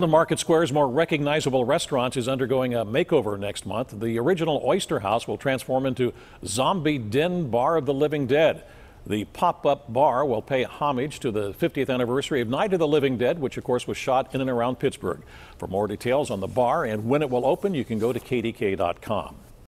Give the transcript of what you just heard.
The Market Square's more recognizable restaurants is undergoing a makeover next month. The original Oyster House will transform into Zombie Den Bar of the Living Dead. The pop-up bar will pay homage to the 50th anniversary of Night of the Living Dead, which of course was shot in and around Pittsburgh. For more details on the bar and when it will open, you can go to kdk.com.